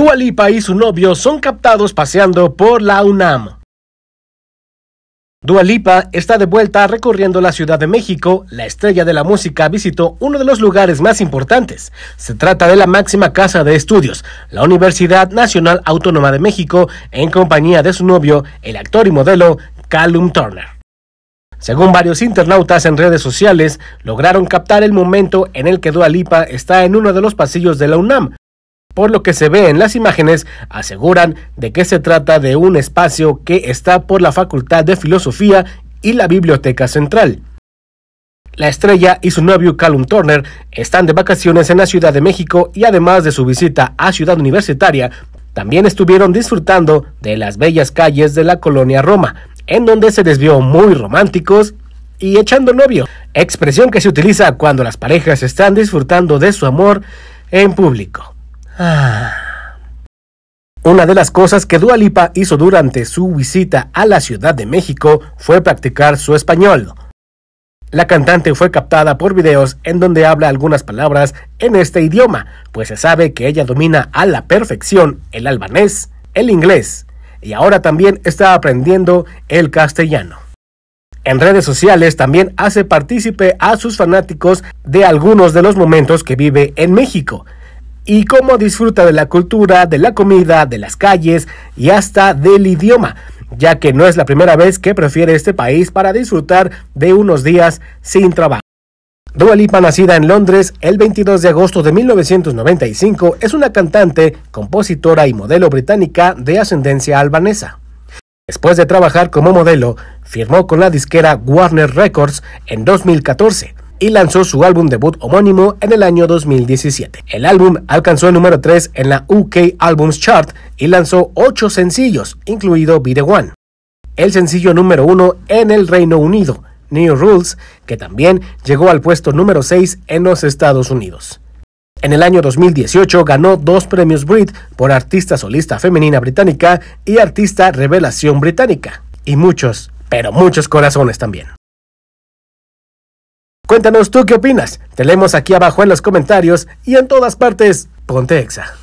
Dua y su novio son captados paseando por la UNAM. Dualipa está de vuelta recorriendo la Ciudad de México. La estrella de la música visitó uno de los lugares más importantes. Se trata de la máxima casa de estudios, la Universidad Nacional Autónoma de México, en compañía de su novio, el actor y modelo Callum Turner. Según varios internautas en redes sociales, lograron captar el momento en el que Dualipa está en uno de los pasillos de la UNAM, por lo que se ve en las imágenes, aseguran de que se trata de un espacio que está por la Facultad de Filosofía y la Biblioteca Central. La estrella y su novio Callum Turner están de vacaciones en la Ciudad de México y además de su visita a Ciudad Universitaria, también estuvieron disfrutando de las bellas calles de la colonia Roma, en donde se desvió muy románticos y echando novio, expresión que se utiliza cuando las parejas están disfrutando de su amor en público. Ah. Una de las cosas que Dualipa hizo durante su visita a la Ciudad de México fue practicar su español. La cantante fue captada por videos en donde habla algunas palabras en este idioma, pues se sabe que ella domina a la perfección el albanés, el inglés y ahora también está aprendiendo el castellano. En redes sociales también hace partícipe a sus fanáticos de algunos de los momentos que vive en México, y cómo disfruta de la cultura, de la comida, de las calles y hasta del idioma, ya que no es la primera vez que prefiere este país para disfrutar de unos días sin trabajo. Dua Lipa, nacida en Londres el 22 de agosto de 1995, es una cantante, compositora y modelo británica de ascendencia albanesa. Después de trabajar como modelo, firmó con la disquera Warner Records en 2014 y lanzó su álbum debut homónimo en el año 2017. El álbum alcanzó el número 3 en la UK Albums Chart y lanzó 8 sencillos, incluido Be The One. El sencillo número 1 en el Reino Unido, New Rules, que también llegó al puesto número 6 en los Estados Unidos. En el año 2018 ganó dos premios Brit por Artista Solista Femenina Británica y Artista Revelación Británica, y muchos, pero muchos corazones también. Cuéntanos tú qué opinas. Te leemos aquí abajo en los comentarios y en todas partes. Ponte Exa.